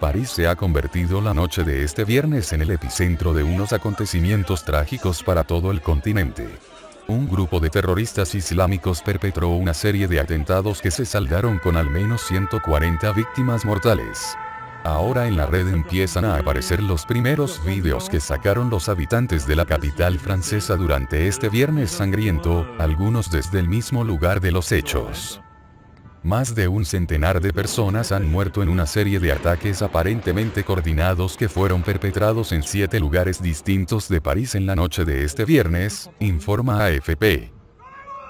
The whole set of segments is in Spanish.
París se ha convertido la noche de este viernes en el epicentro de unos acontecimientos trágicos para todo el continente. Un grupo de terroristas islámicos perpetró una serie de atentados que se saldaron con al menos 140 víctimas mortales. Ahora en la red empiezan a aparecer los primeros vídeos que sacaron los habitantes de la capital francesa durante este viernes sangriento, algunos desde el mismo lugar de los hechos. Más de un centenar de personas han muerto en una serie de ataques aparentemente coordinados que fueron perpetrados en siete lugares distintos de París en la noche de este viernes, informa AFP.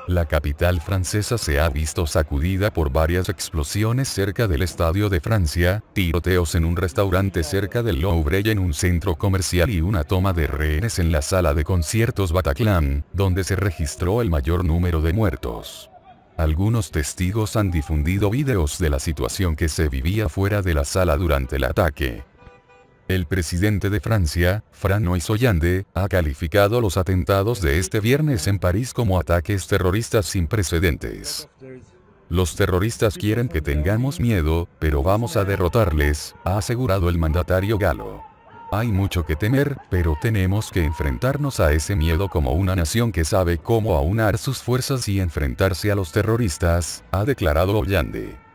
La capital francesa se ha visto sacudida por varias explosiones cerca del Estadio de Francia, tiroteos en un restaurante cerca del Louvre y en un centro comercial y una toma de rehenes en la sala de conciertos Bataclan, donde se registró el mayor número de muertos. Algunos testigos han difundido videos de la situación que se vivía fuera de la sala durante el ataque. El presidente de Francia, François Hollande, ha calificado los atentados de este viernes en París como ataques terroristas sin precedentes. Los terroristas quieren que tengamos miedo, pero vamos a derrotarles, ha asegurado el mandatario galo. Hay mucho que temer, pero tenemos que enfrentarnos a ese miedo como una nación que sabe cómo aunar sus fuerzas y enfrentarse a los terroristas, ha declarado Ollande.